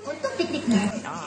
Kung titik natin.